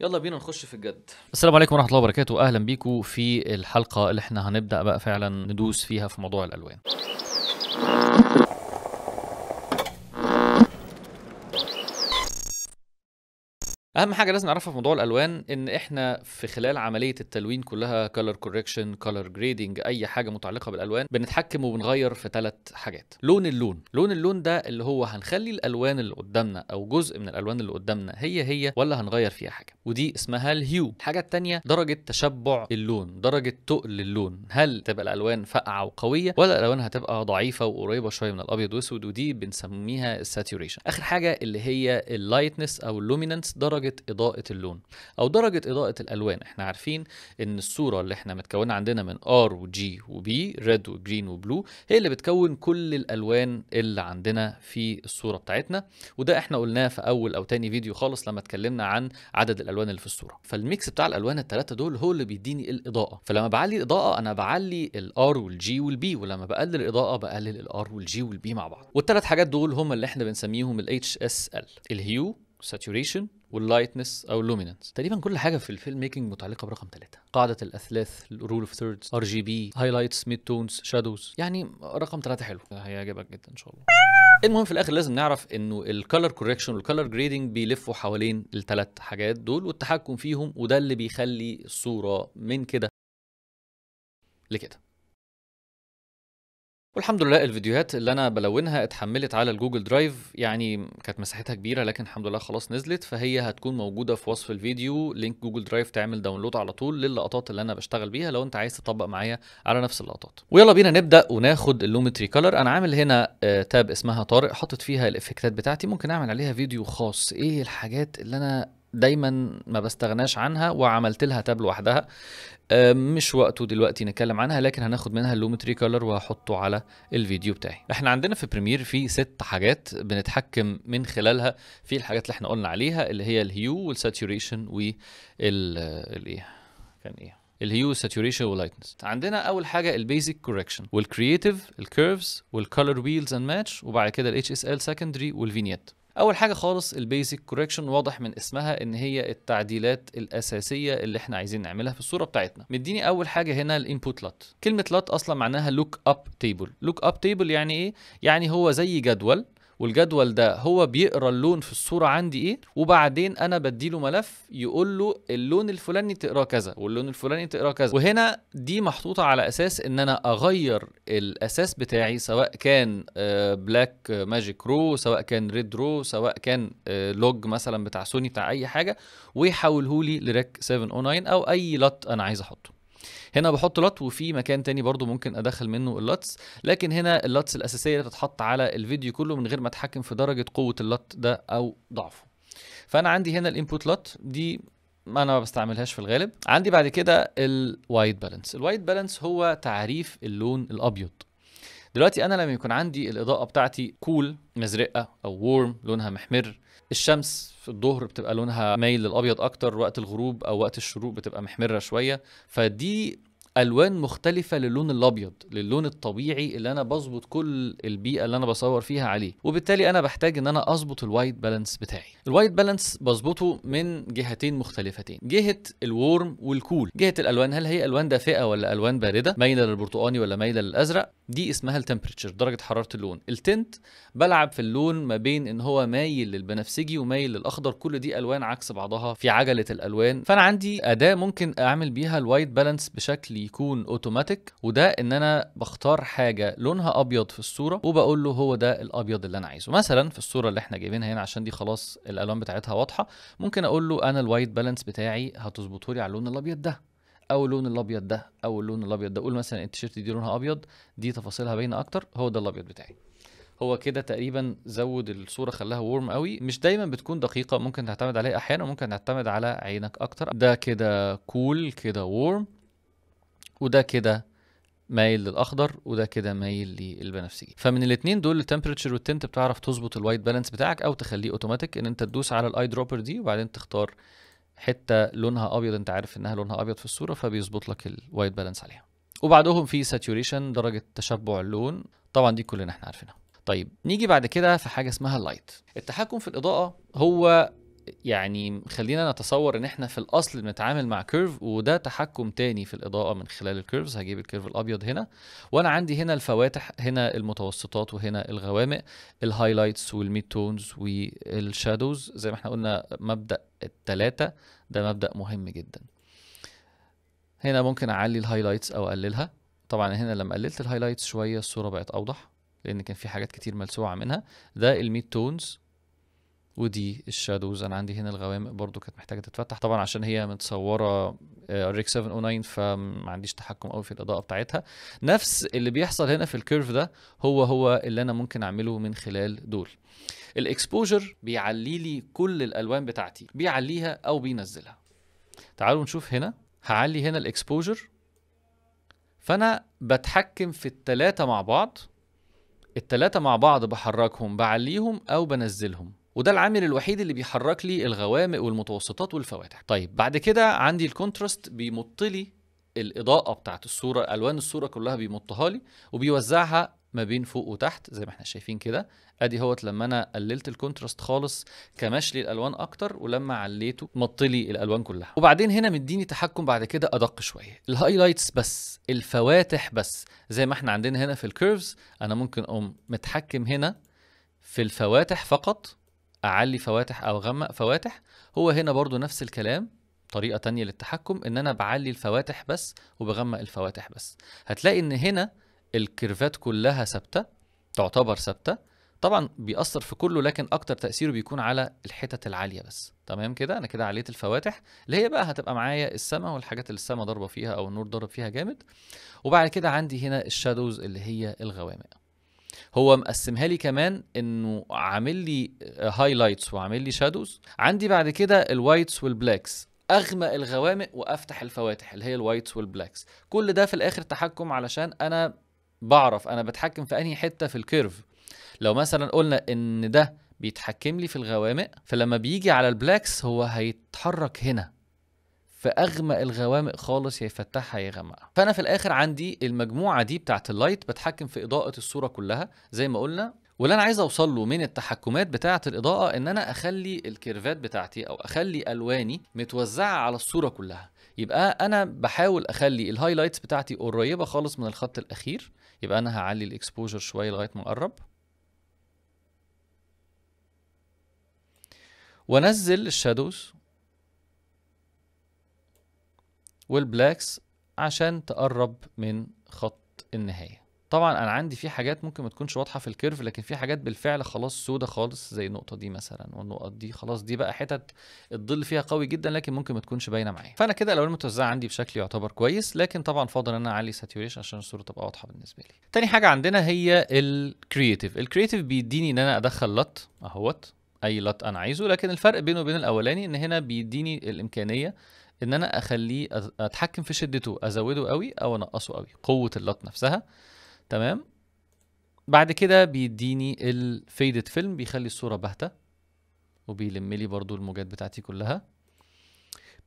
يلا بينا نخش في الجد السلام عليكم ورحمه الله وبركاته اهلا بيكم في الحلقه اللي احنا هنبدا بقى فعلا ندوس فيها في موضوع الالوان اهم حاجه لازم نعرفها في موضوع الالوان ان احنا في خلال عمليه التلوين كلها كلر كوركشن كلر جريدنج اي حاجه متعلقه بالالوان بنتحكم وبنغير في ثلاث حاجات لون اللون لون اللون ده اللي هو هنخلي الالوان اللي قدامنا او جزء من الالوان اللي قدامنا هي هي ولا هنغير فيها حاجه ودي اسمها الهيو الحاجه الثانيه درجه تشبع اللون درجه تقل اللون هل تبقى الالوان فاقعه وقويه ولا الالوان هتبقى ضعيفه وقريبه شويه من الابيض واسود ودي بنسميها الساتوريشن اخر حاجه اللي هي اللايتنس او اللومينانس درجه درجة إضاءة اللون أو درجة إضاءة الألوان احنا عارفين إن الصورة اللي احنا متكونة عندنا من R وجي وبي ريد وجرين وبلو هي اللي بتكون كل الألوان اللي عندنا في الصورة بتاعتنا وده احنا قلناه في أول أو تاني فيديو خالص لما اتكلمنا عن عدد الألوان اللي في الصورة فالميكس بتاع الألوان الثلاثه دول هو اللي بيديني الإضاءة فلما بعلي الإضاءة أنا بعلي الار والجي والبي ولما بقلل الإضاءة بقلل الار والجي والبي مع بعض والثلاث حاجات دول هم اللي احنا بنسميهم ال الهيو ساتوريشن واللايتنس او اللومينانس تقريبا كل حاجه في الفيلم ميكنج متعلقه برقم ثلاثة قاعده الاثلاث الرول اوف ثيردز ار جي بي هايلايتس ميد تونز شادوز يعني رقم ثلاثة حلو هيعجبك جدا ان شاء الله المهم في الاخر لازم نعرف انه الكالر كوريكشن والكالر جريدنج بيلفوا حوالين الثلاث حاجات دول والتحكم فيهم وده اللي بيخلي الصوره من كده لكده والحمد لله الفيديوهات اللي انا بلونها اتحملت على الجوجل درايف يعني كانت مساحتها كبيره لكن الحمد لله خلاص نزلت فهي هتكون موجوده في وصف الفيديو لينك جوجل درايف تعمل داونلود على طول للقطات اللي انا بشتغل بيها لو انت عايز تطبق معايا على نفس اللقطات ويلا بينا نبدا وناخد اللومتري كلر انا عامل هنا تاب آه، اسمها طارق حاطط فيها الافكتات بتاعتي ممكن اعمل عليها فيديو خاص ايه الحاجات اللي انا دايما ما بستغناش عنها وعملت لها تاب لوحدها آه، مش وقته دلوقتي نتكلم عنها لكن هناخد منها اللومتري كولر وهحطه على الفيديو بتاعي احنا عندنا في بريمير في ست حاجات بنتحكم من خلالها في الحاجات اللي احنا قلنا عليها اللي هي الهيو والساتوريشن وال آه، الايه كان ايه الهيو والساتوريشن واللايتنس عندنا اول حاجه البيزك كوركشن والكرييتيف الكيرفز والكولر ويلز اند ماتش وبعد كده الاتش اس ال سكندري والفينيت اول حاجه خالص البيزك كوريكشن واضح من اسمها ان هي التعديلات الاساسيه اللي احنا عايزين نعملها في الصوره بتاعتنا مديني اول حاجه هنا الانبوت لات كلمه لات اصلا معناها لوك اب تيبل لوك اب تيبل يعني ايه يعني هو زي جدول والجدول ده هو بيقرا اللون في الصوره عندي ايه وبعدين انا بديله ملف يقول له اللون الفلاني تقراه كذا واللون الفلاني تقراه كذا وهنا دي محطوطه على اساس ان انا اغير الاساس بتاعي سواء كان بلاك ماجيك رو سواء كان ريد رو سواء كان لوج آه، مثلا بتاع سوني بتاع اي حاجه ويحوله لي لريك 709 او اي لط انا عايز احطه هنا بحط لات وفي مكان تاني برضو ممكن ادخل منه اللاتس لكن هنا اللاتس الاساسيه اللي بتتحط على الفيديو كله من غير ما اتحكم في درجه قوه اللط ده او ضعفه فانا عندي هنا الانبوت لط دي ما انا ما بستعملهاش في الغالب عندي بعد كده الوايت بالانس الوايت بالانس هو تعريف اللون الابيض دلوقتي انا لما يكون عندي الاضاءه بتاعتي كول مزرقه او وورم لونها محمر الشمس في الظهر بتبقى لونها مايل للابيض اكتر وقت الغروب او وقت الشروق بتبقى محمره شويه فدي الوان مختلفه للون الابيض للون الطبيعي اللي انا بظبط كل البيئه اللي انا بصور فيها عليه وبالتالي انا بحتاج ان انا اظبط الوايت بالانس بتاعي الوايت بالانس بظبطه من جهتين مختلفتين جهه الورم والكول جهه الالوان هل هي الوان دافئه ولا الوان بارده مايله للبرتقاني ولا مايله للازرق دي اسمها التمبريتشر درجه حراره اللون التنت بلعب في اللون ما بين ان هو مايل للبنفسجي ومايل للاخضر كل دي الوان عكس بعضها في عجله الالوان فانا عندي اداه ممكن اعمل بيها الوايت بالانس بشكل يكون اوتوماتيك وده ان انا بختار حاجه لونها ابيض في الصوره وبقول له هو ده الابيض اللي انا عايزه مثلا في الصوره اللي احنا جايبينها هنا عشان دي خلاص الالوان بتاعتها واضحه ممكن اقول له انا الوايت بالانس بتاعي هتظبطه لي على اللون الابيض ده او اللون الابيض ده او اللون الابيض ده قول مثلا التيشيرت دي لونها ابيض دي تفاصيلها باينه اكتر هو ده الابيض بتاعي هو كده تقريبا زود الصوره خلاها ورم قوي مش دايما بتكون دقيقه ممكن تعتمد عليها احيانا وممكن تعتمد على عينك اكتر ده كده كول cool كده ورم وده كده مايل للاخضر وده كده مايل للبنفسجي فمن الاثنين دول التمبريتشر والتنت بتعرف تظبط الوايت بالانس بتاعك او تخليه اوتوماتيك ان انت تدوس على الاي دروبر دي وبعدين تختار حته لونها ابيض انت عارف انها لونها ابيض في الصوره فبيظبط لك الوايت بالانس عليها وبعدهم في ساتوريشن درجه تشبع اللون طبعا دي كلنا احنا عارفينها طيب نيجي بعد كده في حاجه اسمها اللايت التحكم في الاضاءه هو يعني خلينا نتصور ان احنا في الاصل بنتعامل مع كيرف وده تحكم تاني في الاضاءه من خلال الكيرفز هجيب الكيرف الابيض هنا وانا عندي هنا الفواتح هنا المتوسطات وهنا الغوامق الهايلايتس والميد تونز والشادوز زي ما احنا قلنا مبدا الثلاثه ده مبدا مهم جدا هنا ممكن اعلي الهايلايتس او اقللها طبعا هنا لما قللت الهايلايتس شويه الصوره بقت اوضح لان كان في حاجات كتير ملسوعه منها ده الميد تونز ودي الشادوز انا عندي هنا الغوامق برضو كانت محتاجه تتفتح طبعا عشان هي متصوره آه، ريك 709 فما عنديش تحكم قوي في الاضاءه بتاعتها نفس اللي بيحصل هنا في الكيرف ده هو هو اللي انا ممكن اعمله من خلال دول الاكسبوجر بيعلي لي كل الالوان بتاعتي بيعليها او بينزلها تعالوا نشوف هنا هعلي هنا الاكسبوجر فانا بتحكم في التلاتة مع بعض التلاتة مع بعض بحركهم بعليهم او بنزلهم وده العامل الوحيد اللي بيحرك لي الغوامق والمتوسطات والفواتح طيب بعد كده عندي الكونتراست بيمط لي الاضاءه بتاعه الصوره الوان الصوره كلها بيمطها لي وبيوزعها ما بين فوق وتحت زي ما احنا شايفين كده ادي هوت لما انا قللت الكونتراست خالص كمش لي الالوان اكتر ولما عليته مط لي الالوان كلها وبعدين هنا مديني تحكم بعد كده ادق شويه الهايلايتس بس الفواتح بس زي ما احنا عندنا هنا في الكيرفز انا ممكن اقوم متحكم هنا في الفواتح فقط اعلي فواتح او اغمق فواتح هو هنا برضو نفس الكلام طريقه تانية للتحكم ان انا بعلي الفواتح بس وبغمق الفواتح بس هتلاقي ان هنا الكيرفات كلها ثابته تعتبر ثابته طبعا بيأثر في كله لكن اكتر تأثيره بيكون على الحتت العاليه بس تمام كده انا كده عليت الفواتح اللي هي بقى هتبقى معايا السما والحاجات اللي السما ضاربه فيها او النور ضرب فيها جامد وبعد كده عندي هنا الشادوز اللي هي الغوامق هو مقسمها لي كمان انه عامل لي هايلايتس وعامل لي شادوز عندي بعد كده الوايتس والبلاكس اغمق الغوامق وافتح الفواتح اللي هي الوايتس والبلاكس كل ده في الاخر تحكم علشان انا بعرف انا بتحكم في انهي حته في الكيرف لو مثلا قلنا ان ده بيتحكم لي في الغوامق فلما بيجي على البلاكس هو هيتحرك هنا في اغمق الغوامق خالص هيفتحها يفتحها يغمقها فانا في الاخر عندي المجموعه دي بتاعت اللايت بتحكم في اضاءه الصوره كلها زي ما قلنا واللي انا عايز اوصل له من التحكمات بتاعه الاضاءه ان انا اخلي الكيرفات بتاعتي او اخلي الواني متوزعه على الصوره كلها يبقى انا بحاول اخلي الهايلايتس بتاعتي قريبه خالص من الخط الاخير يبقى انا هعلي الاكسبوجر شويه لغايه ما اقرب وانزل الشادوز والبلاكس عشان تقرب من خط النهايه طبعا انا عندي في حاجات ممكن ما تكونش واضحه في الكيرف لكن في حاجات بالفعل خلاص سودة خالص زي النقطه دي مثلا والنقط دي خلاص دي بقى حتت الظل فيها قوي جدا لكن ممكن ما تكونش باينه معايا فانا كده الالوان متوزعه عندي بشكل يعتبر كويس لكن طبعا فاضل ان انا اعلي ساتوريشن عشان الصوره تبقى واضحه بالنسبه لي تاني حاجه عندنا هي الكرييتيف الكرييتيف بيديني ان انا ادخل لط اهوت اي لط انا عايزه لكن الفرق بينه وبين الاولاني ان هنا بيديني الامكانيه ان انا اخليه اتحكم في شدته ازوده قوي او انقصه قوي قوه اللط نفسها تمام بعد كده بيديني الفيدت فيلم بيخلي الصوره باهته وبيلم لي برضو الموجات بتاعتي كلها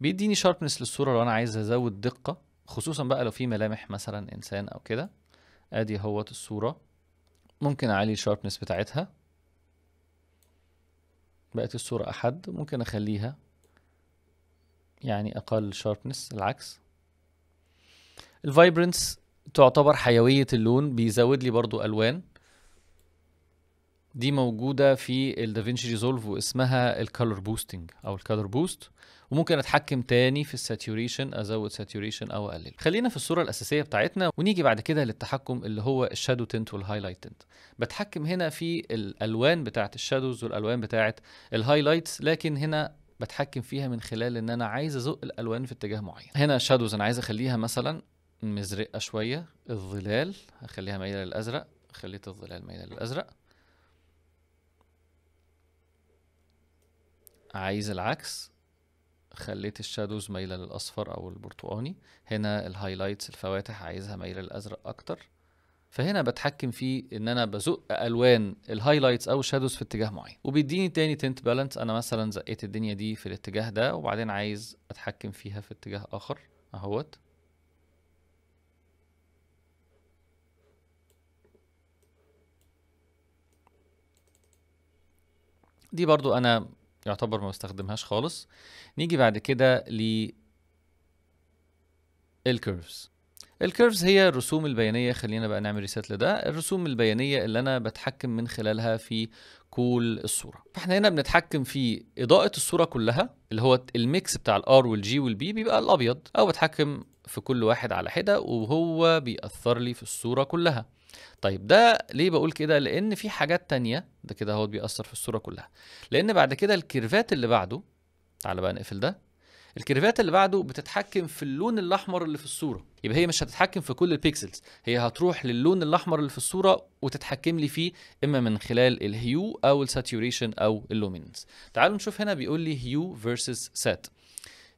بيديني شاربنس للصوره لو انا عايز ازود دقه خصوصا بقى لو في ملامح مثلا انسان او كده ادي اهوت الصوره ممكن اعلي الشاربنس بتاعتها بقت الصوره احد ممكن اخليها يعني اقل شاربنس العكس الفايبرنس تعتبر حيوية اللون بيزود لي برضو الوان دي موجودة في الدافينشي ريزولف واسمها الكالر بوستنج او الكالر بوست وممكن اتحكم تاني في الساتوريشن ازود ساتوريشن او اقلل خلينا في الصوره الاساسيه بتاعتنا ونيجي بعد كده للتحكم اللي هو الشادو تنت والهايلايت تنت بتحكم هنا في الالوان بتاعت الشادوز والالوان بتاعت الهايلايتس لكن هنا بتحكم فيها من خلال ان انا عايز ازق الالوان في اتجاه معين هنا شادوز انا عايز اخليها مثلا مزرقه شويه الظلال اخليها مايله للازرق خليت الظلال مايله للازرق عايز العكس خليت الشادوز مايله للاصفر او البرتقاني هنا الهايلايتس الفواتح عايزها مايله للازرق اكتر فهنا بتحكم في ان انا بزق الوان الهايلايتس او الشادوز في اتجاه معين وبيديني تاني تنت بالانس انا مثلا زقيت الدنيا دي في الاتجاه ده وبعدين عايز اتحكم فيها في اتجاه اخر اهوت دي برضو انا يعتبر ما بستخدمهاش خالص نيجي بعد كده ل الكيرفز الكيرفز هي الرسوم البيانيه خلينا بقى نعمل ريسيت لده الرسوم البيانيه اللي انا بتحكم من خلالها في كل الصوره فاحنا هنا بنتحكم في اضاءه الصوره كلها اللي هو الميكس بتاع الار والجي والبي بيبقى الابيض او بتحكم في كل واحد على حده وهو بيأثر لي في الصوره كلها طيب ده ليه بقول كده لان في حاجات تانية ده كده هو بيأثر في الصوره كلها لان بعد كده الكيرفات اللي بعده تعال بقى نقفل ده الكيرفات اللي بعده بتتحكم في اللون الاحمر اللي في الصوره يبقى هي مش هتتحكم في كل البيكسلز هي هتروح للون الاحمر اللي في الصوره وتتحكم لي فيه اما من خلال الهيو او الساتوريشن او اللومينز تعالوا نشوف هنا بيقول لي هيو فيرسس سات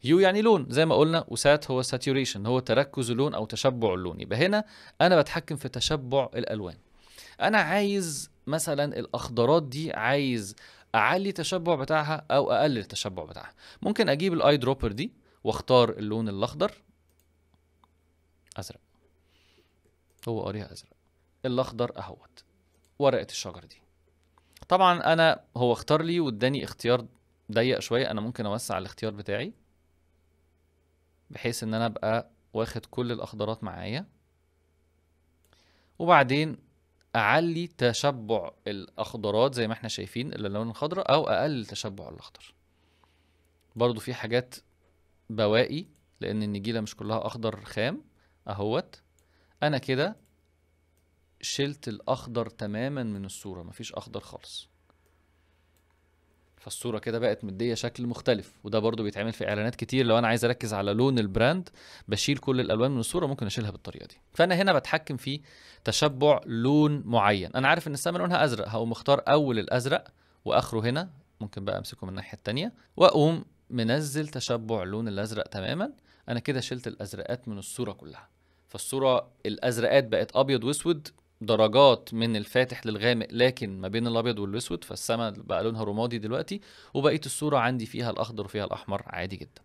هيو يعني لون زي ما قلنا وسات هو ساتوريشن هو تركز اللون او تشبع اللون يبقى هنا انا بتحكم في تشبع الالوان انا عايز مثلا الاخضرات دي عايز اعلي التشبع بتاعها او اقلل التشبع بتاعها ممكن اجيب الاي دروبر دي واختار اللون الاخضر ازرق هو قاريها ازرق الاخضر اهوت ورقه الشجر دي طبعا انا هو اختار لي واداني اختيار ضيق شويه انا ممكن اوسع الاختيار بتاعي بحيث ان انا ابقى واخد كل الاخضرات معايا وبعدين اعلي تشبع الاخضرات زي ما احنا شايفين اللون الخضراء او اقلل تشبع الاخضر برضو في حاجات بواقي لان النجيله مش كلها اخضر خام اهوت انا كده شلت الاخضر تماما من الصوره مفيش اخضر خالص فالصورة كده بقت مدية شكل مختلف وده برضو بيتعمل في إعلانات كتير لو أنا عايز أركز على لون البراند بشيل كل الألوان من الصورة ممكن أشيلها بالطريقة دي فأنا هنا بتحكم في تشبع لون معين أنا عارف إن السما لونها أزرق هقوم مختار أول الأزرق وآخره هنا ممكن بقى أمسكه من الناحية التانية وأقوم منزل تشبع لون الأزرق تماما أنا كده شلت الأزرقات من الصورة كلها فالصورة الأزرقات بقت أبيض وأسود درجات من الفاتح للغامق لكن ما بين الابيض والاسود فالسماء بقى لونها رمادي دلوقتي وبقيه الصوره عندي فيها الاخضر وفيها الاحمر عادي جدا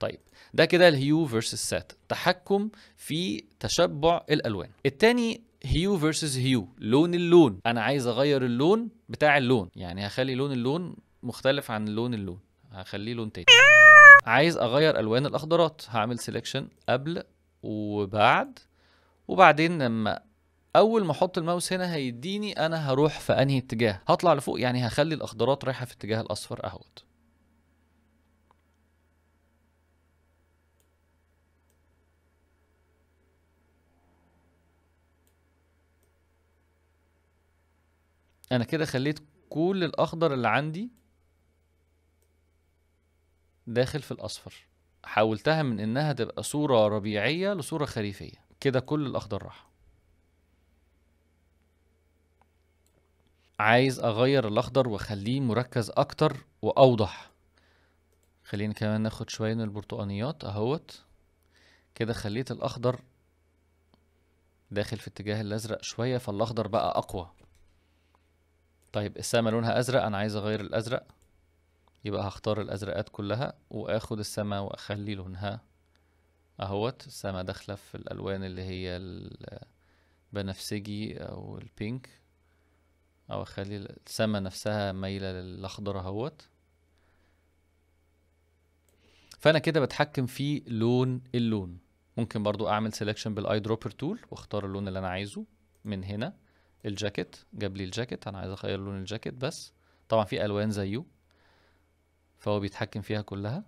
طيب ده كده الهيو فيرسس سات تحكم في تشبع الالوان التاني هيو فيرسس هيو لون اللون انا عايز اغير اللون بتاع اللون يعني هخلي لون اللون مختلف عن لون اللون هخليه لون تاني عايز اغير الوان الاخضرات هعمل سيلكشن قبل وبعد وبعدين لما اول ما احط الماوس هنا هيديني انا هروح في انهي اتجاه هطلع لفوق يعني هخلي الاخضرات رايحه في اتجاه الاصفر اهوت انا كده خليت كل الاخضر اللي عندي داخل في الاصفر حاولتها من انها تبقى صوره ربيعيه لصوره خريفيه كده كل الاخضر راح عايز اغير الاخضر واخليه مركز اكتر واوضح خلينا كمان ناخد شويه من البرتقانيات اهوت كده خليت الاخضر داخل في اتجاه الازرق شويه فالاخضر بقى اقوى طيب السما لونها ازرق انا عايز اغير الازرق يبقى هختار الازرقات كلها واخد السما واخلي لونها اهوت السما داخله في الالوان اللي هي البنفسجي او البينك او اخلي السما نفسها مايله للاخضر اهوت فانا كده بتحكم في لون اللون ممكن برضو اعمل سيلكشن بالاي دروبر تول واختار اللون اللي انا عايزه من هنا الجاكيت جاب لي الجاكيت انا عايز اغير لون الجاكيت بس طبعا في الوان زيه فهو بيتحكم فيها كلها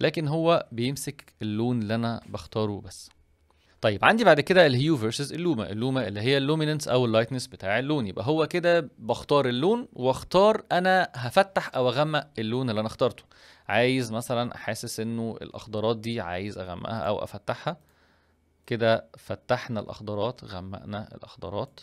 لكن هو بيمسك اللون اللي انا بختاره بس طيب عندي بعد كده الهيو فيرسز اللوما اللوما اللي هي اللوميننس او اللايتنس بتاع اللون يبقى هو كده بختار اللون واختار انا هفتح او اغمق اللون اللي انا اخترته عايز مثلا حاسس انه الاخضرات دي عايز اغمقها او افتحها كده فتحنا الاخضرات غمقنا الاخضرات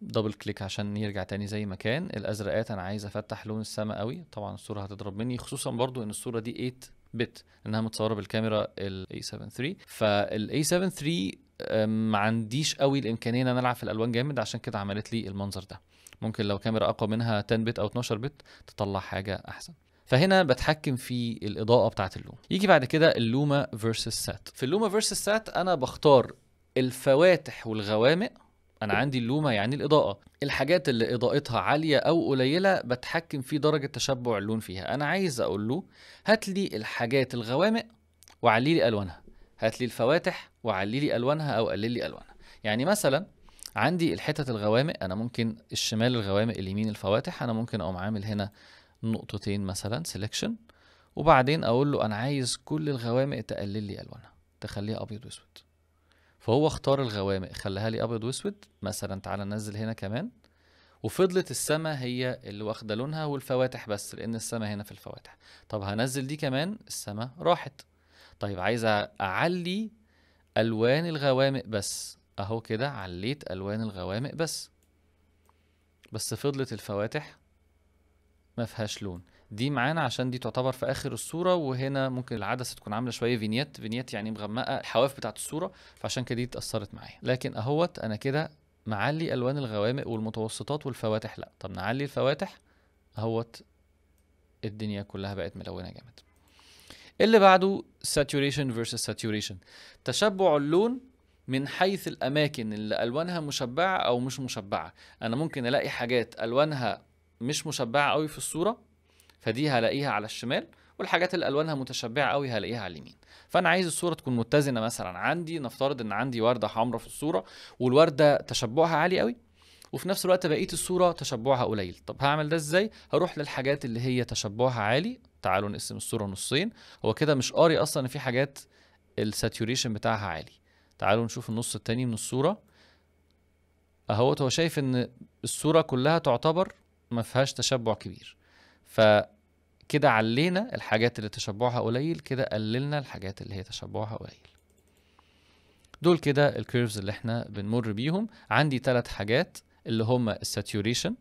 دبل كليك عشان يرجع تاني زي ما كان الازرقات انا عايز افتح لون السماء قوي طبعا الصوره هتضرب مني خصوصا برضو ان الصوره دي 8 بت انها متصوره بالكاميرا ال A7 فال A7 ما عنديش قوي الامكانيه ان انا العب في الالوان جامد عشان كده عملت لي المنظر ده ممكن لو كاميرا اقوى منها 10 بت او 12 بت تطلع حاجه احسن فهنا بتحكم في الاضاءه بتاعه اللوم يجي بعد كده اللوما فيرسس سات في اللوما فيرسس سات انا بختار الفواتح والغوامق انا عندي اللومه يعني الاضاءه الحاجات اللي اضاءتها عاليه او قليله بتحكم في درجه تشبع اللون فيها انا عايز اقول له هات لي الحاجات الغوامق وعلي لي الوانها هات لي الفواتح وعلي لي الوانها او قلل لي الوانها يعني مثلا عندي الحتت الغوامق انا ممكن الشمال الغوامق اليمين الفواتح انا ممكن اقوم عامل هنا نقطتين مثلا سيلكشن وبعدين اقول له انا عايز كل الغوامق تقلل لي الوانها تخليها ابيض واسود فهو اختار الغوامق خلاها لي ابيض واسود مثلا تعالى ننزل هنا كمان وفضلت السما هي اللي واخده لونها والفواتح بس لان السما هنا في الفواتح طب هنزل دي كمان السما راحت طيب عايز اعلي الوان الغوامق بس اهو كده عليت الوان الغوامق بس بس فضلت الفواتح ما فيهاش لون دي معانا عشان دي تعتبر في اخر الصوره وهنا ممكن العدسه تكون عامله شويه فينيت فينيت يعني مغمقه الحواف بتاعت الصوره فعشان كده دي اتاثرت معايا لكن اهوت انا كده معلي الوان الغوامق والمتوسطات والفواتح لا طب نعلي الفواتح اهوت الدنيا كلها بقت ملونه جامد اللي بعده saturation versus saturation تشبع اللون من حيث الاماكن اللي الوانها مشبعه او مش مشبعه انا ممكن الاقي حاجات الوانها مش مشبعه قوي في الصوره فدي هلاقيها على الشمال والحاجات اللي الوانها متشبعه قوي هلاقيها على اليمين فانا عايز الصوره تكون متزنه مثلا عندي نفترض ان عندي ورده حمراء في الصوره والورده تشبعها عالي قوي وفي نفس الوقت بقيه الصوره تشبعها قليل طب هعمل ده ازاي هروح للحاجات اللي هي تشبعها عالي تعالوا نقسم الصوره نصين هو كده مش قاري اصلا ان في حاجات الساتوريشن بتاعها عالي تعالوا نشوف النص التاني من الصوره اهوت هو شايف ان الصوره كلها تعتبر ما فيهاش تشبع كبير فكده علينا الحاجات اللي تشبعها قليل كده قللنا الحاجات اللي هي تشبعها قليل دول كده الكيرفز اللي احنا بنمر بيهم عندي ثلاث حاجات اللي هما الساتوريشن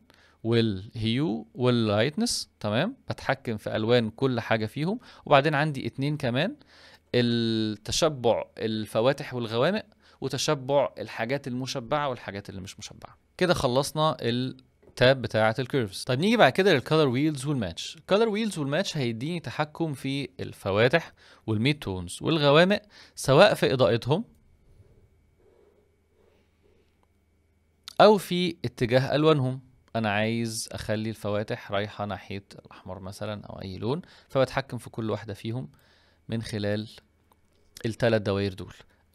والهيو واللايتنس تمام بتحكم في الوان كل حاجه فيهم وبعدين عندي اتنين كمان التشبع الفواتح والغوامق وتشبع الحاجات المشبعه والحاجات اللي مش مشبعه كده خلصنا ال التاب بتاعه الكيرفز طيب نيجي بعد كده للكالر ويلز والماتش الكالر ويلز والماتش هيديني تحكم في الفواتح والميد تونز والغوامق سواء في اضاءتهم او في اتجاه الوانهم انا عايز اخلي الفواتح رايحه ناحيه الاحمر مثلا او اي لون فبتحكم في كل واحده فيهم من خلال الثلاث دوائر دول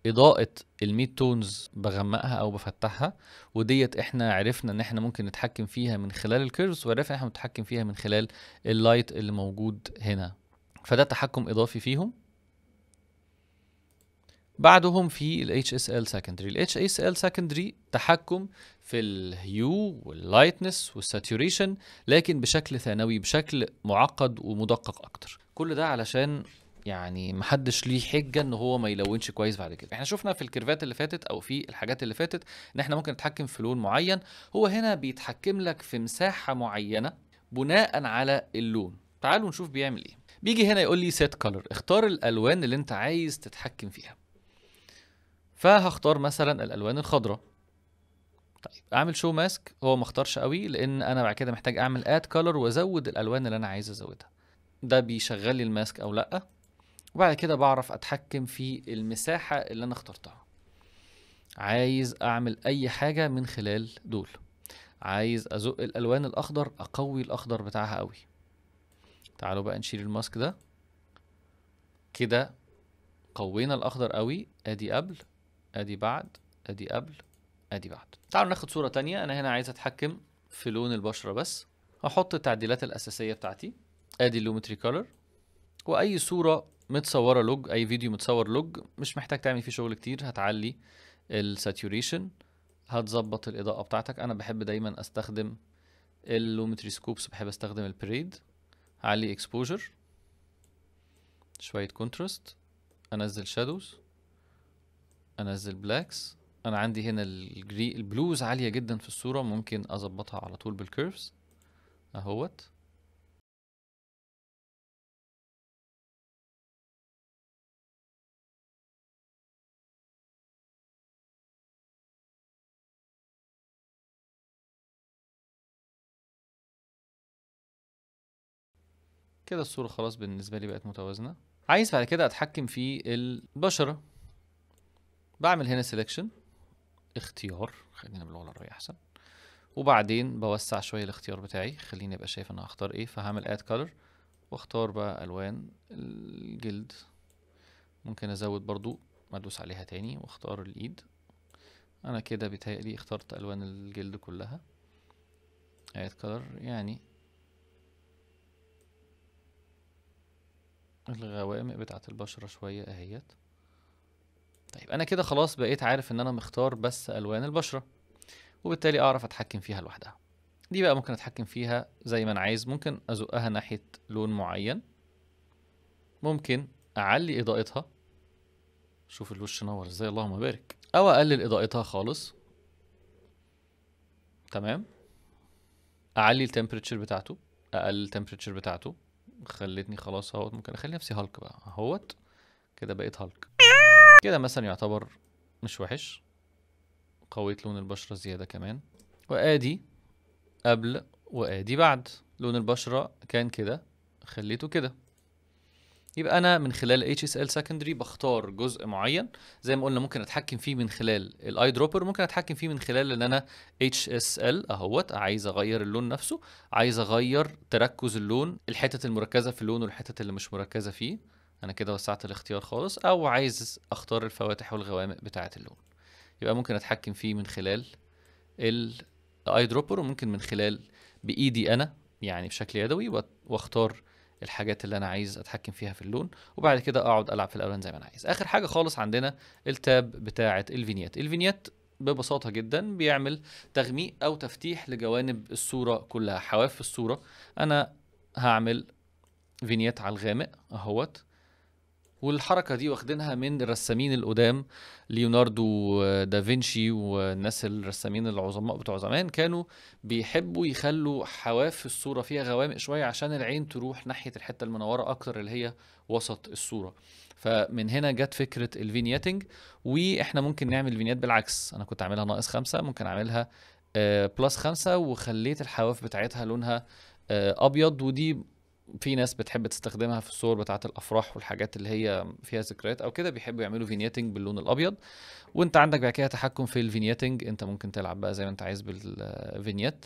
اضاءه الميد تونز بغمقها او بفتحها وديت احنا عرفنا ان احنا ممكن نتحكم فيها من خلال الكيرفز وعرفنا احنا نتحكم فيها من خلال اللايت اللي موجود هنا فده تحكم اضافي فيهم بعدهم في ال HSL secondary ال HSL secondary تحكم في الهيو واللايتنس والساتوريشن لكن بشكل ثانوي بشكل معقد ومدقق اكتر كل ده علشان يعني محدش ليه حجه ان هو ما يلونش كويس بعد كده احنا شفنا في الكيرفات اللي فاتت او في الحاجات اللي فاتت ان احنا ممكن نتحكم في لون معين هو هنا بيتحكم لك في مساحه معينه بناء على اللون تعالوا نشوف بيعمل ايه بيجي هنا يقول لي سيت كولر اختار الالوان اللي انت عايز تتحكم فيها فهختار مثلا الالوان الخضراء طيب اعمل شو ماسك هو ما اختارش قوي لان انا بعد كده محتاج اعمل اد كولر وازود الالوان اللي انا عايز ازودها ده بيشغل لي الماسك او لا وبعد كده بعرف اتحكم في المساحه اللي انا اخترتها عايز اعمل اي حاجه من خلال دول عايز ازق الالوان الاخضر اقوي الاخضر بتاعها قوي تعالوا بقى نشيل الماسك ده كده قوينا الاخضر قوي ادي قبل ادي بعد ادي قبل ادي بعد تعالوا ناخد صوره تانية انا هنا عايز اتحكم في لون البشره بس هحط التعديلات الاساسيه بتاعتي ادي اللومتري كولر واي صوره متصوره لوج اي فيديو متصور لوج مش محتاج تعمل فيه شغل كتير هتعلي الساتوريشن هتظبط الاضاءه بتاعتك انا بحب دايما استخدم اللومتري سكوبس بحب استخدم البريد اعلي اكسبوجر شويه كونتراست انزل شادوز انزل بلاكس انا عندي هنا البلوز عاليه جدا في الصوره ممكن اظبطها على طول بالكيرفز اهوت كده الصورة خلاص بالنسبة لي بقت متوازنة عايز بعد كده اتحكم في البشرة بعمل هنا سيلكشن اختيار خلينا باللغة العربية احسن وبعدين بوسع شوية الاختيار بتاعي خليني ابقى شايف انا هختار ايه فهعمل اد كولر واختار بقى الوان الجلد ممكن ازود برضو ادوس عليها تاني واختار الايد انا كده بيتهيألي اخترت الوان الجلد كلها اد كولر يعني الغوامق بتاعت البشرة شوية اهيت طيب انا كده خلاص بقيت عارف ان انا مختار بس الوان البشرة وبالتالي اعرف اتحكم فيها لوحدها دي بقى ممكن اتحكم فيها زي ما انا عايز ممكن ازقها ناحية لون معين ممكن اعلي اضاءتها شوف الوش نور ازاي اللهم بارك او اقلل اضاءتها خالص تمام اعلي التمبريتشر بتاعته اقلل التمبريتشر بتاعته خلتني خلاص اهوت ممكن اخلي نفسي هالك بقى اهوت كده بقيت هالك كده مثلا يعتبر مش وحش قويت لون البشرة زيادة كمان وادي قبل وادي بعد لون البشرة كان كده خليته كده يبقى انا من خلال اتش اس ال سكندري بختار جزء معين زي ما قلنا ممكن اتحكم فيه من خلال الاي دروبر ممكن اتحكم فيه من خلال ان انا اتش اس ال اهوت عايز اغير اللون نفسه عايز اغير تركز اللون الحتت المركزه في اللون والحتت اللي مش مركزه فيه انا كده وسعت الاختيار خالص او عايز اختار الفواتح والغوامق بتاعه اللون يبقى ممكن اتحكم فيه من خلال الاي دروبر وممكن من خلال بايدي انا يعني بشكل يدوي واختار الحاجات اللي انا عايز اتحكم فيها في اللون وبعد كده اقعد العب في الالوان زي ما انا عايز اخر حاجه خالص عندنا التاب بتاعه الفينيات الفينيات ببساطة جدا بيعمل تغميق أو تفتيح لجوانب الصورة كلها حواف الصورة أنا هعمل فينيات على الغامق أهوت والحركه دي واخدينها من الرسامين القدام ليوناردو آه، دافنشي والناس الرسامين العظماء بتوع زمان كانوا بيحبوا يخلوا حواف الصوره فيها غوامق شويه عشان العين تروح ناحيه الحته المنوره اكتر اللي هي وسط الصوره فمن هنا جت فكره الفينيتنج واحنا ممكن نعمل فينيات بالعكس انا كنت عاملها ناقص خمسة ممكن اعملها بلس آه، خمسة وخليت الحواف بتاعتها لونها آه، ابيض ودي في ناس بتحب تستخدمها في الصور بتاعه الافراح والحاجات اللي هي فيها ذكريات او كده بيحبوا يعملوا فينيتنج باللون الابيض وانت عندك بعد كده تحكم في الفينيتنج انت ممكن تلعب بقى زي ما انت عايز بالفينيت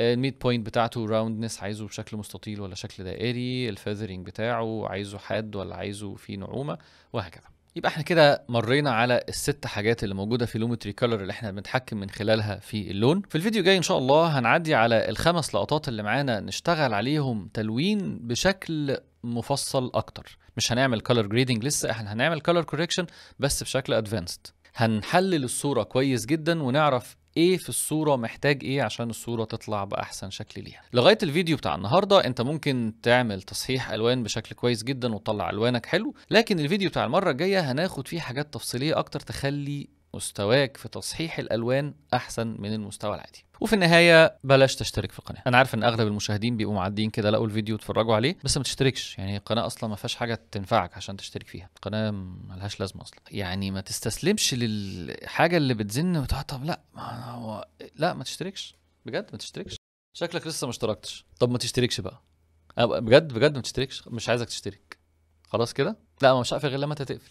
الميد بوينت بتاعته راوندنس عايزه بشكل مستطيل ولا شكل دائري الفيذرنج بتاعه عايزه حاد ولا عايزه فيه نعومه وهكذا يبقى احنا كده مرينا على الست حاجات اللي موجوده في لومتري كولر اللي احنا بنتحكم من خلالها في اللون في الفيديو الجاي ان شاء الله هنعدي على الخمس لقطات اللي معانا نشتغل عليهم تلوين بشكل مفصل اكتر مش هنعمل كولر جريدنج لسه احنا هنعمل كولر كوريكشن بس بشكل ادفانسد هنحلل الصوره كويس جدا ونعرف ايه في الصوره محتاج ايه عشان الصوره تطلع باحسن شكل ليها لغايه الفيديو بتاع النهارده انت ممكن تعمل تصحيح الوان بشكل كويس جدا وتطلع الوانك حلو لكن الفيديو بتاع المره الجايه هناخد فيه حاجات تفصيليه اكتر تخلي مستواك في تصحيح الالوان احسن من المستوى العادي وفي النهايه بلاش تشترك في القناه انا عارف ان اغلب المشاهدين بيبقوا معديين كده لقوا الفيديو اتفرجوا عليه بس ما تشتركش يعني القناه اصلا ما فيهاش حاجه تنفعك عشان تشترك فيها القناه ملهاش لازمه اصلا يعني ما تستسلمش للحاجه اللي بتزن وتقعد طب لا ما هو لا ما تشتركش بجد ما تشتركش شكلك لسه ما اشتركتش طب ما تشتركش بقى أه، بجد بجد ما تشتركش مش عايزك تشترك خلاص كده لا ما مش هقفل غير لما انت تقفل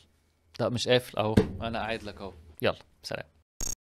لا مش قافل اهو انا قاعد لك اهو يلا سلام